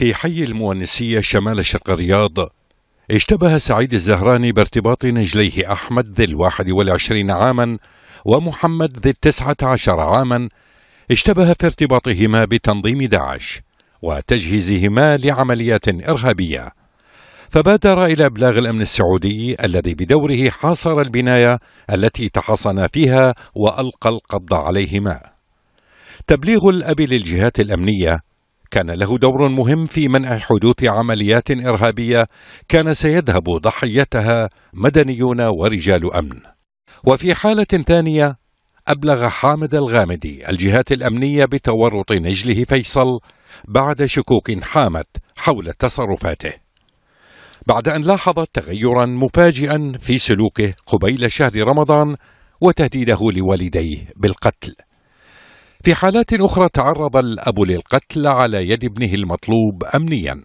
في حي المؤنسية شمال شرق الرياض اشتبه سعيد الزهراني بارتباط نجليه أحمد ذي الواحد والعشرين عاما ومحمد ذي التسعة عشر عاما اشتبه في ارتباطهما بتنظيم داعش وتجهيزهما لعمليات إرهابية فبادر إلى إبلاغ الأمن السعودي الذي بدوره حاصر البناية التي تحصنا فيها وألقى القبض عليهما تبليغ الأب للجهات الأمنية كان له دور مهم في منع حدوث عمليات إرهابية كان سيذهب ضحيتها مدنيون ورجال أمن وفي حالة ثانية أبلغ حامد الغامدي الجهات الأمنية بتورط نجله فيصل بعد شكوك حامت حول تصرفاته بعد أن لاحظت تغيرا مفاجئا في سلوكه قبيل شهر رمضان وتهديده لوالديه بالقتل في حالات أخرى تعرض الأب للقتل على يد ابنه المطلوب أمنيا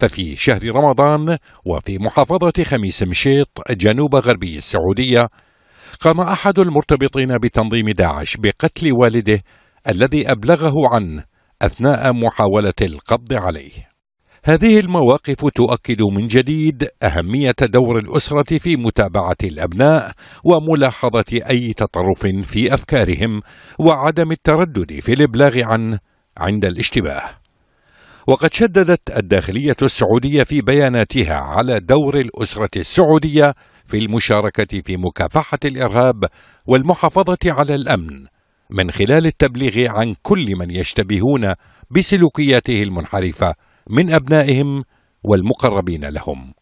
ففي شهر رمضان وفي محافظة خميس مشيط جنوب غربي السعودية قام أحد المرتبطين بتنظيم داعش بقتل والده الذي أبلغه عنه أثناء محاولة القبض عليه هذه المواقف تؤكد من جديد أهمية دور الأسرة في متابعة الأبناء وملاحظة أي تطرف في أفكارهم وعدم التردد في الإبلاغ عنه عند الاشتباه. وقد شددت الداخلية السعودية في بياناتها على دور الأسرة السعودية في المشاركة في مكافحة الإرهاب والمحافظة على الأمن من خلال التبليغ عن كل من يشتبهون بسلوكياته المنحرفة من ابنائهم والمقربين لهم